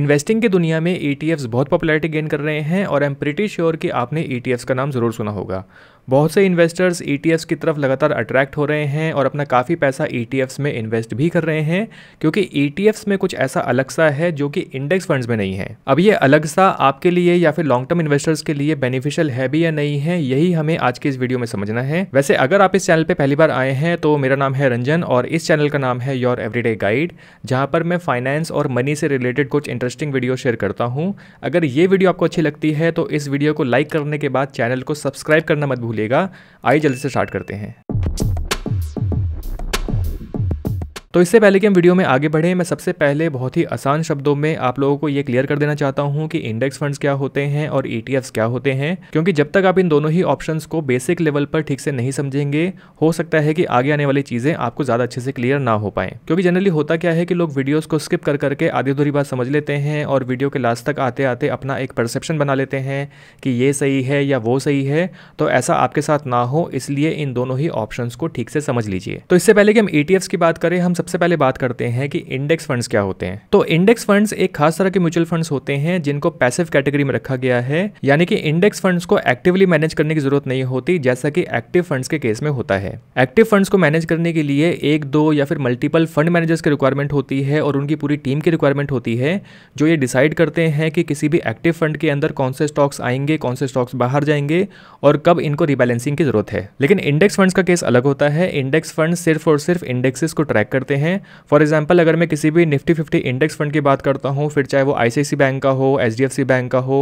investing की दुनिया में ई e बहुत पॉपुलरिटी गेन कर रहे हैं और आई एम प्रिटी श्योर कि आपने ई e का नाम ज़रूर सुना होगा बहुत से इन्वेस्टर्स ई e की तरफ लगातार अट्रैक्ट हो रहे हैं और अपना काफ़ी पैसा ई e में इन्वेस्ट भी कर रहे हैं क्योंकि ई e में कुछ ऐसा अलग सा है जो कि इंडेक्स फंड्स में नहीं है अब ये अलग सा आपके लिए या फिर लॉन्ग टर्म इन्वेस्टर्स के लिए बेनिफिशियल है भी या नहीं है यही हमें आज के इस वीडियो में समझना है वैसे अगर आप इस चैनल पर पहली बार आए हैं तो मेरा नाम है रंजन और इस चैनल का नाम है योर एवरीडे गाइड जहाँ पर मैं फाइनेंस और मनी से रिलेटेड कुछ इंटरेस्टिंग वीडियो शेयर करता हूँ अगर ये वीडियो आपको अच्छी लगती है तो इस वीडियो को लाइक करने के बाद चैनल को सब्सक्राइब करना मत भूल भूलेगा आई जल्दी से स्टार्ट करते हैं तो इससे पहले कि हम वीडियो में आगे बढ़ें मैं सबसे पहले बहुत ही आसान शब्दों में आप लोगों को ये क्लियर कर देना चाहता हूँ कि इंडेक्स फंड्स क्या होते हैं और ई e क्या होते हैं क्योंकि जब तक आप इन दोनों ही ऑप्शन को बेसिक लेवल पर ठीक से नहीं समझेंगे हो सकता है कि आगे आने वाली चीज़ें आपको ज़्यादा अच्छे से क्लियर ना हो पाएँ क्योंकि जनरली होता क्या है कि लोग वीडियोज़ को स्किप कर करके आधी अधूरी बात समझ लेते हैं और वीडियो के लास्ट तक आते आते अपना एक परसेप्शन बना लेते हैं कि ये सही है या वो सही है तो ऐसा आपके साथ ना हो इसलिए इन दोनों ही ऑप्शन को ठीक से समझ लीजिए तो इससे पहले कि हम ई e की बात करें हम सबसे पहले बात करते हैं कि इंडेक्स फंड्स क्या होते हैं तो इंडेक्स फंड्स एक खास तरह के म्यूचुअल फंड्स होते हैं जिनको पैसिव कैटेगरी में रखा गया है यानी कि इंडेक्स फंड्स को एक्टिवली मैनेज करने की जरूरत नहीं होती जैसा कि एक्टिव फंड्स के केस में होता है एक्टिव फंड्स को मैनेज करने के लिए एक दो या फिर मल्टीपल फंड मैनेजर्स की रिक्वायरमेंट होती है और उनकी पूरी टीम की रिक्वायरमेंट होती है जो ये डिसाइड करते हैं कि किसी भी एक्टिव फंड के अंदर कौन से स्टॉक्स आएंगे कौन से स्टॉक्स बाहर जाएंगे और कब इनको रिबैलेंसिंग की जरूरत है लेकिन इंडेक्स फंड्स का केस अलग होता है इंडेक्स फंड सिर्फ और सिर्फ इंडेक्सेस को ट्रैक करते सकते हैं फॉर एग्जाम्पल अगर मैं किसी भी निफ्टी फिफ्टी इंडेक्स फंड की बात करता हूँ फिर चाहे वो आई बैंक का हो एच बैंक का हो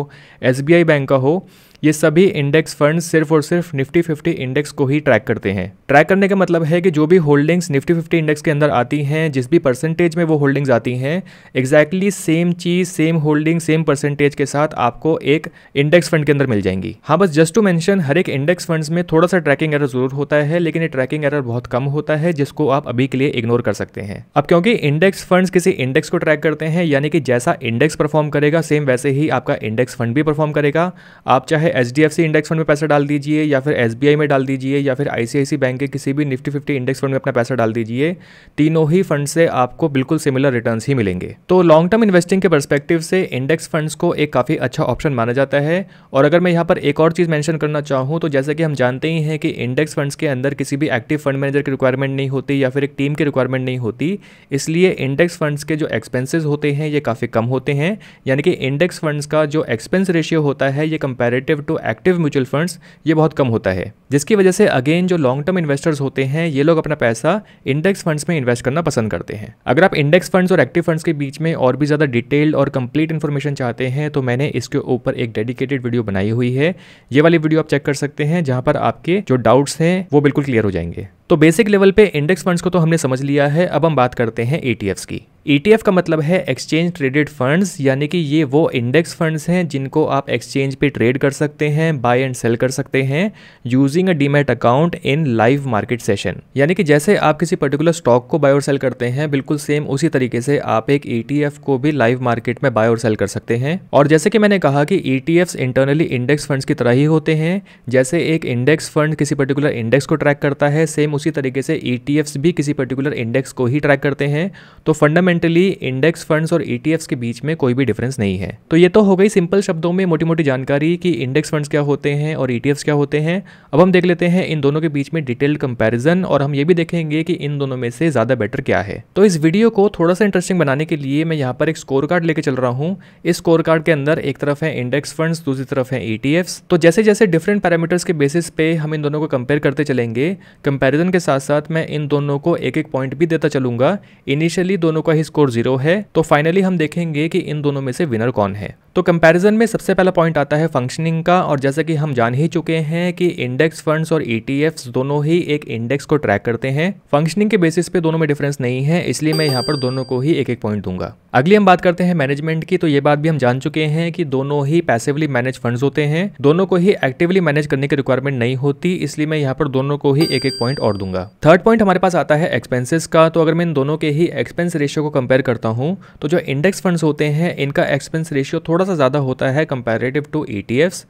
एस बैंक का हो ये सभी इंडेक्स फंड सिर्फ और सिर्फ निफ्टी फिफ्टी इंडेक्स को ही ट्रैक करते हैं ट्रैक करने का मतलब है कि जो भी होल्डिंग्स निफ्टी फिफ्टी इंडेक्स के अंदर आती हैं जिस भी परसेंटेज में वो होल्डिंग्स आती हैं एग्जैक्टली सेम चीज़ सेम होल्डिंग सेम परसेंटेज के साथ आपको एक इंडेक्स फंड के अंदर मिल जाएंगी हाँ बस जस्ट टू मैंशन हर एक इंडेक्स फंड में थोड़ा सा ट्रैकिंग एरर जरूर होता है लेकिन ये ट्रैकिंग एरर बहुत कम होता है जिसको आप अभी के लिए इग्नोर कर सकते हैं अब क्योंकि इंडेक्स फंड्स किसी इंडेक्स को ट्रैक करते हैं यानी कि जैसा इंडेक्स परफॉर्म करेगा सेम वैसे ही आपका इंडेक्स फंड भी परफॉर्म करेगा आप चाहे है एच इंडेक्स फंड में पैसा डाल दीजिए या फिर एस में डाल दीजिए या फिर आई बैंक के किसी भी निफ्टी फिफ्टी इंडेक्स फंड में अपना पैसा डाल दीजिए तीनों ही फंड से आपको बिल्कुल सिमिलर रिटर्न ही मिलेंगे तो लॉन्ग टर्म इन्वेस्टिंग के परस्पेक्टिव से इंडेक्स फंड्स को एक काफ़ी अच्छा ऑप्शन माना जाता है और अगर मैं यहाँ पर एक और चीज़ मैंशन करना चाहूँ तो जैसे कि हम जानते ही हैं कि इंडेक्स फंड्स के अंदर किसी भी एक्टिव फंड मैनेजर की रिक्वायरमेंट नहीं होती या फिर एक टीम की रिक्वायरमेंट नहीं होती इसलिए इंडेक्स फंड्स के जो एक्सपेंसेस होते हैं ये काफ़ी कम होते हैं यानी कि इंडेक्स फंड्स का जो एक्सपेंस रेशियो होता है ये comparative to active mutual funds ये बहुत कम होता है जिसकी वजह से अगेन जो लॉन्ग टर्म इन्वेस्टर्स होते हैं ये लोग अपना पैसा इंडेक्स फंड्स में इन्वेस्ट करना पसंद करते हैं अगर आप इंडेक्स फंड्स और एक्टिव फंड्स के बीच में और भी ज़्यादा डिटेल्ड और कंप्लीट इन्फॉर्मेशन चाहते हैं तो मैंने इसके ऊपर एक डेडिकेटेड वीडियो बनाई हुई है ये वाली वीडियो आप चेक कर सकते हैं जहाँ पर आपके जो डाउट्स हैं वो बिल्कुल क्लियर हो जाएंगे तो बेसिक लेवल पे इंडेक्स फंड्स को तो हमने समझ लिया है अब हम बात करते हैं ईटीएफ्स e की ई e का मतलब है एक्सचेंज ट्रेडेड फंड्स यानी कि ये वो इंडेक्स फंड्स हैं जिनको आप एक्सचेंज पे ट्रेड कर सकते हैं बाय एंड सेल कर सकते हैं using using a demat account in live market session यानी कि जैसे आप किसी पर्टिकुलर स्टॉक को बाय और सेल करते हैं बिल्कुल सेम उसी तरीके से आप एक ईटीएफ e को भी लाइव मार्केट में बाय और सेल कर सकते हैं और जैसे कि मैंने कहा कि ईटीएफ्स इंटरनली इंडेक्स फंड की तरह ही होते हैं जैसे एक इंडेक्स फंड किसी पर्टिकुलर इंडेक्स को ट्रैक करता है सेम उसी तरीके से ईटीएफ्स e भी किसी पर्टिकुलर इंडेक्स को ही ट्रैक करते हैं तो फंडामेंटली इंडेक्स फंड्स और ईटीएफ्स e के बीच में कोई भी डिफरेंस नहीं है तो ये तो हो गई सिंपल शब्दों में मोटी मोटी जानकारी कि इंडेक्स फंड्स क्या होते हैं और ईटीएफ्स क्या होते हैं अब हम हम देख लेते हैं इन दोनों के बीच में डिटेल्ड कंपैरिजन और हम ये भी देखेंगे कि इन दोनों में से ज़्यादा बेटर क्या है तो इस वीडियो को थोड़ा सा इंटरेस्टिंग बनाने के लिए मैं यहाँ पर एक स्कोर कार्ड लेके चल रहा हूँ इस स्कोर कार्ड के अंदर एक तरफ है इंडेक्स फंड दूसरी तरफ है ई e तो जैसे जैसे डिफरेंट पैरामीटर्स के बेसिस पे हम इन दोनों को कंपेयर करते चलेंगे कंपेरिजन के साथ साथ मैं इन दोनों को एक एक पॉइंट भी देता चलूंगा इनिशियली दोनों का ही स्कोर जीरो है तो फाइनली हम देखेंगे कि इन दोनों में से विनर कौन है तो कंपैरिजन में सबसे पहला पॉइंट आता है फंक्शनिंग का और जैसा कि हम जान ही चुके हैं कि इंडेक्स इंडेक्स फंड्स और ईटीएफ्स e दोनों ही एक इंडेक्स को ट्रैक करते हैं फंक्शनिंग के बेसिस पे दोनों में डिफरेंस नहीं है इसलिए मैं यहाँ पर दोनों को ही एक एक पॉइंट दूंगा अगली हम बात करते हैं मैनेजमेंट की तो ये बात भी हम जान चुके हैं कि दोनों ही पैसिवली मैनेज फंड्स होते हैं दोनों को ही एक्टिवली मैनेज करने की रिक्वायरमेंट नहीं होती इसलिए मैं यहाँ पर दोनों को ही एक एक पॉइंट और दूंगा थर्ड पॉइंट हमारे पास आता है एक्सपेंसिस का तो अगर मैं इन दोनों के ही एक्सपेंस रेशियो को कंपेयर करता हूँ तो जो इंडेक्स फंड होते हैं इनका एक्सपेंस रेशियो थोड़ा सा ज्यादा होता है कंपेरेटिव टू ई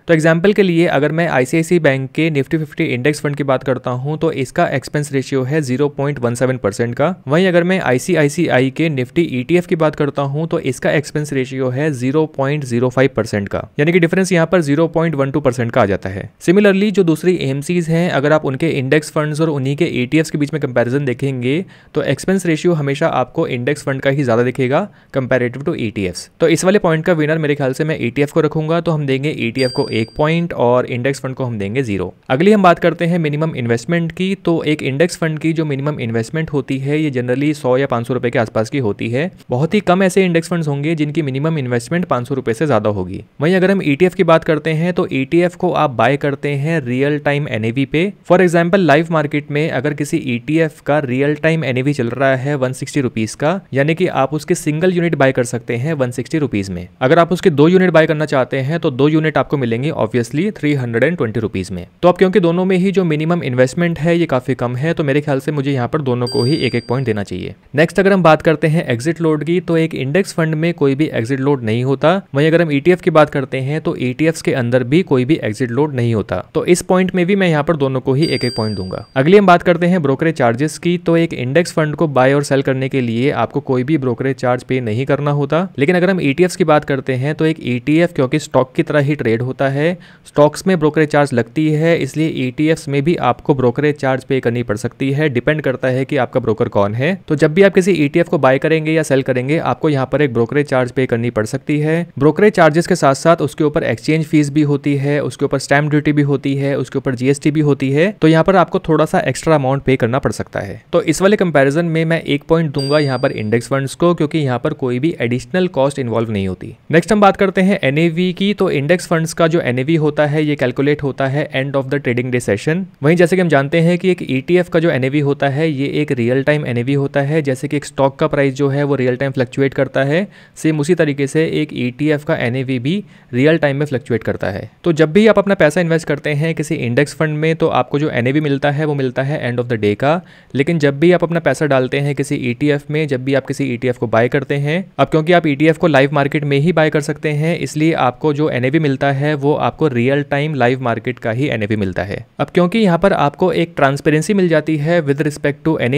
तो एग्जाम्पल के लिए अगर मैं आईसीआईसी बैंक के निफ्टी फिफ्टी इंडेक्स फंड की बात करता हूँ तो इसका एक्सपेंस रेशियो है 0.17 परसेंट का वहीं अगर मैं आईसीआईसीआई के निफ्टी ईटीएफ e की बात करता हूँ तो इसका एक्सपेंस रेशियो है 0.05 परसेंट का यानी कि डिफरेंस यहाँ पर 0.12 परसेंट का आ जाता है सिमिलरली जो दूसरी एमसीज हैं अगर आप उनके इंडेक्स फंड और उन्हीं के ईटीएफ e के बीच में कंपेरिजन देखेंगे तो एक्सपेंस रेशियो हमेशा आपको इंडेक्स फंड का ही ज्यादा दिखेगा कंपेरेटिव टू ईटीएफ तो इस वाले पॉइंट का विनर मेरे ख्याल से मैं ईटीएफ e को रखूंगा तो हम देंगे ईटीएफ को एक पॉइंट और इंडेक्स फंड को हम देंगे जीरो अगर अगली हम बात करते हैं मिनिमम इन्वेस्टमेंट की तो एक इंडेक्स फंड की जो मिनिमम इन्वेस्टमेंट होती है ये जनरली सौ या पांच सौ के आसपास की होती है बहुत ही कम ऐसे इंडेक्स फंड्स होंगे जिनकी मिनिमम इन्वेस्टमेंट पाँच से ज़्यादा होगी वहीं अगर हम ईटीएफ e की बात करते हैं तो ईटीएफ e को आप बाय करते हैं रियल टाइम एनएवी पे फॉर एग्जाम्पल लाइव मार्केट में अगर किसी ईटीएफ e का रियल टाइम एनएवी चल रहा है वन सिक्सटी रुपीज़ का यानी कि आप उसके सिंगल यूनिट बाय कर सकते हैं वन सिक्सटी रुपीज़ में अगर आप उसके दो यूनिट बाय करना चाहते हैं तो दो यूनिट आपको मिलेंगे obviously three hundred and twenty rupees में तो आप क्योंकि क्योंकि दोनों में ही जो मिनिमम इन्वेस्टमेंट है ये काफ़ी कम है तो मेरे ख्याल से मुझे यहाँ पर दोनों को ही एक एक पॉइंट देना चाहिए नेक्स्ट अगर हम बात करते हैं एग्जिट लोड की तो एक इंडेक्स फंड में कोई भी एग्जिट लोड नहीं होता वहीं अगर हम ईटीएफ e की बात करते हैं तो ईटीएफ e के अंदर भी कोई भी एग्जिट लोड नहीं होता तो इस पॉइंट में भी मैं यहाँ पर दोनों को ही एक एक पॉइंट दूंगा अगली हम बात करते हैं ब्रोकरेज चार्जेस की तो एक इंडेक्स फंड को बाय और सेल करने के लिए आपको कोई भी ब्रोकरेज चार्ज पे नहीं करना होता लेकिन अगर हम ईटीएफ e की बात करते हैं तो एक ईटीएफ क्योंकि स्टॉक की तरह ही ट्रेड होता है स्टॉक्स में ब्रोकरेज चार्ज लगती है इसलिए इसलिए ई e में भी आपको ब्रोकरेज चार्ज पे करनी पड़ सकती है डिपेंड करता है कि आपका ब्रोकर कौन है तो जब भी आप किसी ई e को बाय करेंगे या सेल करेंगे आपको यहाँ पर एक ब्रोकरेज चार्ज पे करनी पड़ सकती है ब्रोकरेज चार्जेस के साथ साथ उसके ऊपर एक्सचेंज फीस भी होती है उसके ऊपर स्टैम्प ड्यूटी भी होती है उसके ऊपर जीएसटी भी होती है तो यहाँ पर आपको थोड़ा सा एक्स्ट्रा अमाउंट पे करना पड़ सकता है तो इस वाले कंपेरिजन में मैं एक पॉइंट दूंगा यहाँ पर इंडेक्स फंड को क्योंकि यहाँ पर कोई भी एडिशनल कॉस्ट इन्वॉल्व नहीं होती नेक्स्ट हम बात करते हैं एनएवी की तो इंडेक्स फंड का जो एनएवी होता है ये कैलकुलेट होता है end of the trading day session वहीं जैसे कि हम जानते हैं कि एक ई e का जो एन होता है ये एक रियल टाइम एन होता है जैसे कि एक स्टॉक का प्राइस जो है वो रियल टाइम फ्लक्चुएट करता है सेम उसी तरीके से एक ई e का एन भी रियल टाइम में फ्लक्चुएट करता है तो जब भी आप अपना पैसा इन्वेस्ट करते हैं किसी इंडेक्स फंड में तो आपको जो एन मिलता है वो मिलता है एंड ऑफ द डे का लेकिन जब भी आप अपना पैसा डालते हैं किसी ई e में जब भी आप किसी ई को बाय करते हैं अब क्योंकि आप ई को लाइव मार्केट में ही बाय कर सकते हैं इसलिए आपको जो एन मिलता है वो आपको रियल टाइम लाइव मार्केट का ही एन मिलता है सकता है अब क्योंकि यहाँ पर आपको एक ट्रांसपेरेंसी मिल जाती है विद रिस्पेक्ट टू एन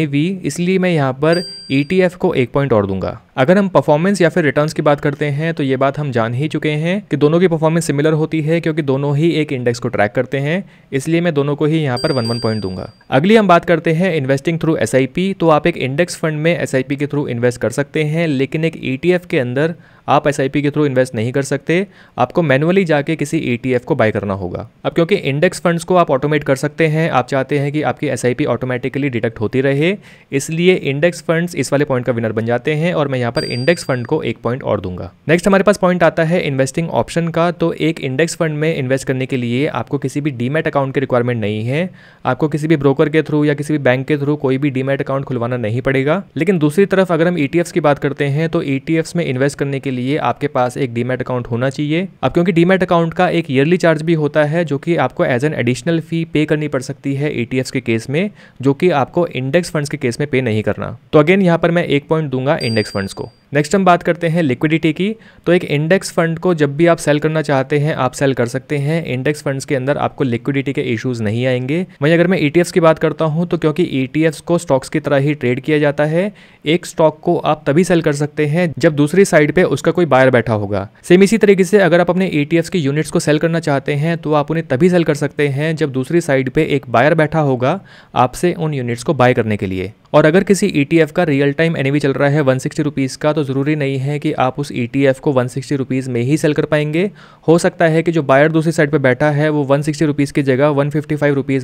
इसलिए मैं यहाँ पर ई e को एक पॉइंट और दूंगा अगर हम परफॉर्मेंस या फिर रिटर्न की बात करते हैं तो ये बात हम जान ही चुके हैं कि दोनों की परफॉर्मेंस सिमिलर होती है क्योंकि दोनों ही एक इंडेक्स को ट्रैक करते हैं इसलिए मैं दोनों को ही यहाँ पर वन वन पॉइंट दूंगा अगली हम बात करते हैं इन्वेस्टिंग थ्रू एस तो आप एक इंडेक्स फंड में एस के थ्रू इन्वेस्ट कर सकते हैं लेकिन एक ई e के अंदर आप एस के थ्रू इन्वेस्ट नहीं कर सकते आपको मैनुअली जाके किसी ई e को बाय करना होगा अब क्योंकि इंडेक्स फंड्स को आप ऑटोमेट कर सकते हैं आप चाहते हैं कि आपकी एस ऑटोमेटिकली डिडक्ट होती रहे इसलिए इंडेक्स फंड्स इस वाले पॉइंट का विनर बन जाते हैं और मैं यहाँ पर इंडेक्स फंड को एक पॉइंट और दूंगा नेक्स्ट हमारे पास पॉइंट आता है इन्वेस्टिंग ऑप्शन का तो एक इंडेक्स फंड में इन्वेस्ट करने के लिए आपको किसी भी डीमेट अकाउंट की रिक्वायरमेंट नहीं है आपको किसी भी ब्रोकर के थ्रू या किसी भी बैंक के थ्रू कोई भी डीमेट अकाउंट खुलवाना नहीं पड़ेगा लेकिन दूसरी तरफ अगर हम ई e की बात करते हैं तो ई e में इन्वेस्ट करने के लिए लिए आपके पास एक डीमेट अकाउंट होना चाहिए अब क्योंकि डीमेट अकाउंट का एक ईयरली चार्ज भी होता है जो कि आपको एज एन एडिशनल फी पे करनी पड़ सकती है ई e के केस में जो कि आपको इंडेक्स फंड्स के केस में पे नहीं करना तो अगेन यहाँ पर मैं एक पॉइंट दूंगा इंडेक्स फंड्स को नेक्स्ट हम बात करते हैं लिक्विडिटी की तो एक इंडेक्स फंड को जब भी आप सेल करना चाहते हैं आप सेल कर सकते हैं इंडेक्स फंड्स के अंदर आपको लिक्विडिटी के इश्यूज़ नहीं आएंगे वहीं अगर मैं ईटीएफ्स e की बात करता हूँ तो क्योंकि ईटीएफ्स e को स्टॉक्स की तरह ही ट्रेड किया जाता है एक स्टॉक को आप तभी सेल कर सकते हैं जब दूसरी साइड पर उसका कोई बायर बैठा होगा सेम इसी तरीके से अगर आप अपने ईटीएफ्स e के यूनिट्स को सेल करना चाहते हैं तो आप उन्हें तभी सेल कर सकते हैं जब दूसरी साइड पर एक बायर बैठा होगा आपसे उन यूनिट्स को बाय करने के लिए और अगर किसी ई e का रियल टाइम एन चल रहा है वन सिक्सटी का तो ज़रूरी नहीं है कि आप उस ई e को वन सिक्सटी में ही सेल कर पाएंगे हो सकता है कि जो बायर दूसरी साइड पर बैठा है वो वन सिक्सटी की जगह वन फिफ्टी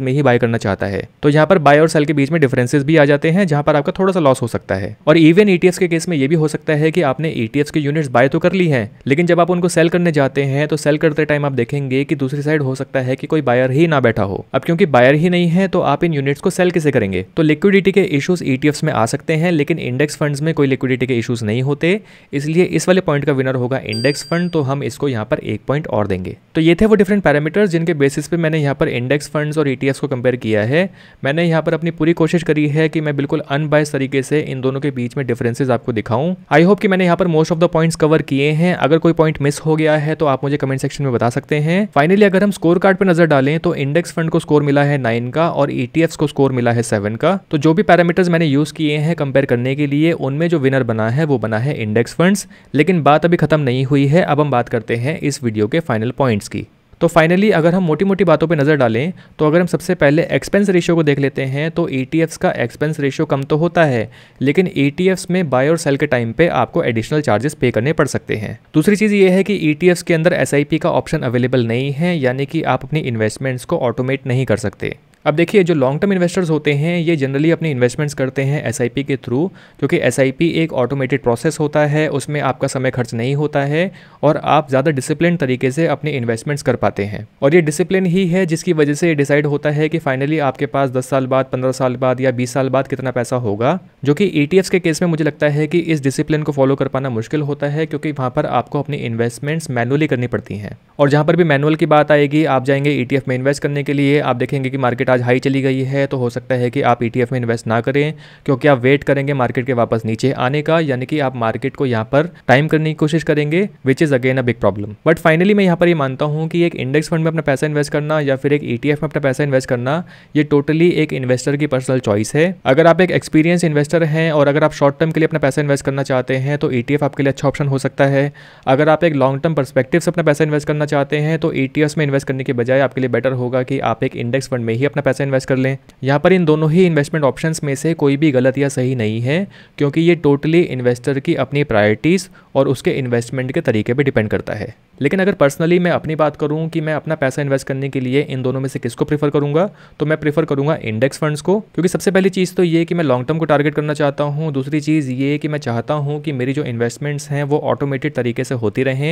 में ही बाय करना चाहता है तो यहाँ पर बाय और सेल के बीच में डिफ्रेंसेज भी आ जाते हैं जहाँ पर आपका थोड़ा सा लॉस हो सकता है और इवन ई e के केस में ये भी हो सकता है कि आपने ई के यूनिट्स बाय तो कर ली हैं लेकिन जब आप उनको सेल करने जाते हैं तो सेल करते टाइम आप देखेंगे कि दूसरी साइड हो सकता है कि कोई बायर ही ना बैठा हो अब क्योंकि बायर ही नहीं है तो आप इन यूनिट्स को सेल कैसे करेंगे तो लिक्विडिटी के इशू इश्यूज ई e में आ सकते हैं लेकिन इंडेक्स फंड्स में कोई लिक्विडिटी के इश्यूज नहीं होते इसलिए इस वाले पॉइंट का विनर होगा इंडेक्स फंड तो हम इसको यहाँ पर एक पॉइंट और देंगे तो ये थे वो डिफरेंट पैरामीटर्स जिनके बेसिस पे मैंने यहाँ पर इंडेक्स फंड्स और ई e को कंपेयर किया है मैंने यहाँ पर अपनी पूरी कोशिश करी है कि मैं बिल्कुल अनबायस तरीके से इन दोनों के बीच में डिफरेंसेज आपको दिखाऊं आई होप कि मैंने यहाँ पर most of the points cover किए हैं अगर कोई पॉइंट मिस हो गया है तो आप मुझे कमेंट सेक्शन में बता सकते हैं फाइनली अगर हम स्कोर कार्ड पर नजर डालें तो इंडेक्स फंड को स्कोर मिला है नाइन का और ई e को स्कोर मिला है सेवन का तो जो भी पैरामीटर फंड्स मैंने यूज़ किए हैं कंपेयर करने के लिए उनमें जो विनर बना है वो बना है इंडेक्स फंड्स लेकिन बात अभी ख़त्म नहीं हुई है अब हम बात करते हैं इस वीडियो के फाइनल पॉइंट्स की तो फाइनली अगर हम मोटी मोटी बातों पे नज़र डालें तो अगर हम सबसे पहले एक्सपेंस रेशियो को देख लेते हैं तो ई e का एक्सपेंस रेशियो कम तो होता है लेकिन ई e में बाय और सेल के टाइम पे आपको एडिशनल चार्जेस पे करने पड़ सकते हैं दूसरी चीज़ ये है कि ई e के अंदर एस का ऑप्शन अवेलेबल नहीं है यानी कि आप अपनी इन्वेस्टमेंट्स को ऑटोमेट नहीं कर सकते अब देखिए जो लॉन्ग टर्म इन्वेस्टर्स होते हैं ये जनरली अपने इन्वेस्टमेंट्स करते हैं एस के थ्रू क्योंकि एस एक ऑटोमेटेड प्रोसेस होता है उसमें आपका समय खर्च नहीं होता है और आप ज़्यादा डिसिप्लिन तरीके से अपने इन्वेस्टमेंट्स कर पाते हैं और ये डिसिप्लिन ही है जिसकी वजह से डिसाइड होता है कि फाइनली आपके पास दस साल बाद पंद्रह साल बाद या बीस साल बाद कितना पैसा होगा जो कि ई e के केस में मुझे लगता है कि इस डिसिप्लिन को फॉलो कर पाना मुश्किल होता है क्योंकि वहाँ पर आपको अपनी इन्वेस्टमेंट्स मैनुअली करनी पड़ती हैं और जहाँ पर भी मैनुअल की बात आएगी आप जाएंगे ई e में इन्वेस्ट करने के लिए आप देखेंगे कि मार्केट आज आज हाई चली गई है तो हो सकता है कि आप ई e में इन्वेस्ट ना करें क्योंकि आप वेट करेंगे मार्केट के वापस नीचे आने का यानी कि आप मार्केट को यहाँ पर टाइम करने की कोशिश करेंगे which is again a big problem but finally मैं यहाँ पर ये यह मानता हूँ कि एक इंडेक्स फंड में अपना पैसा इन्वेस्ट करना या फिर एक ई e में अपना पैसा इन्वेस्ट करना ये टोटली एक इन्वेस्टर की पर्सनल चॉइस है अगर आप एक एक्सपीरियंस इन्वेस्टर हैं और अगर आप शॉर्ट टर्म के लिए अपना पैसा इन्वेस्ट करना चाहते हैं तो ई e आपके लिए अच्छा ऑप्शन हो सकता है अगर आप एक लॉन्ग टर्म परस्पेक्टिव से अपना पैसा इन्वेस्ट करना चाहते हैं तो ई में इन्वेस्ट करने के बजाय आपके लिए बेटर होगा कि आप एक इंडेक्स फंड में ही अपना अपना पैसा इन्वेस्ट कर लें यहाँ पर इन दोनों ही इन्वेस्टमेंट ऑप्शन में से कोई भी गलत या सही नहीं है क्योंकि ये टोटली इन्वेस्टर की अपनी प्रायोरिटीज़ और उसके इन्वेस्टमेंट के तरीके पर डिपेंड करता है लेकिन अगर पर्सनली मैं अपनी बात करूँ कि मैं अपना पैसा इन्वेस्ट करने के लिए इन दोनों में से किसको प्रीफर करूँगा तो मैं प्रीफर करूँगा इंडेक्स फंड्स को क्योंकि सबसे पहली चीज़ तो ये कि मैं लॉन्ग टर्म को टारगेट करना चाहता हूँ दूसरी चीज़ ये कि मैं चाहता हूँ कि मेरी जो इन्वेस्टमेंट्स हैं वो ऑटोमेटेड तरीके से होती रहें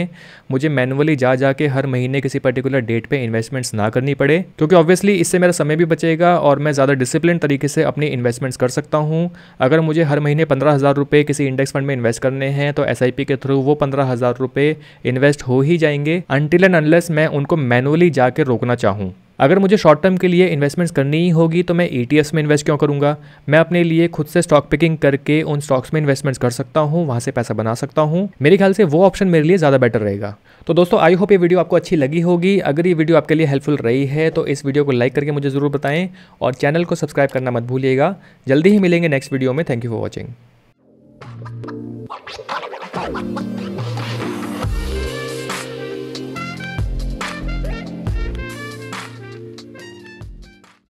मुझे मैनुअली जा जा के हर महीने किसी पर्टिकुलर डेट पर इन्वेस्टमेंट्स ना करनी पड़े क्योंकि ऑब्वियसली इससे मेरा समय समय भी बचेगा और मैं ज़्यादा डिसिप्लिन तरीके से अपनी इन्वेस्टमेंट्स कर सकता हूँ अगर मुझे हर महीने पंद्रह हज़ार रुपये किसी इंडेक्स फंड में इन्वेस्ट करने हैं तो एस के थ्रू वो पंद्रह हज़ार रुपये इन्वेस्ट हो ही जाएंगे अनटिल एंड अनलेस मैं उनको मैनुअली जाकर रोकना चाहूँ अगर मुझे शॉर्ट टर्म के लिए इन्वेस्टमेंट्स करनी ही होगी तो मैं ई e में इन्वेस्ट क्यों करूँगा मैं अपने लिए खुद से स्टॉक पिकिंग करके उन स्टॉक्स में इन्वेस्टमेंट्स कर सकता हूँ वहाँ से पैसा बना सकता हूँ मेरे ख्याल से वो ऑप्शन मेरे लिए ज़्यादा बेटर रहेगा तो दोस्तों आई होप ये वीडियो आपको अच्छी लगी होगी अगर ये वीडियो आपके लिए हेल्पफुल रही है तो इस वीडियो को लाइक करके मुझे ज़रूर बताएं और चैनल को सब्सक्राइब करना मत भूलिएगा जल्दी ही मिलेंगे नेक्स्ट वीडियो में थैंक यू फॉर वॉचिंग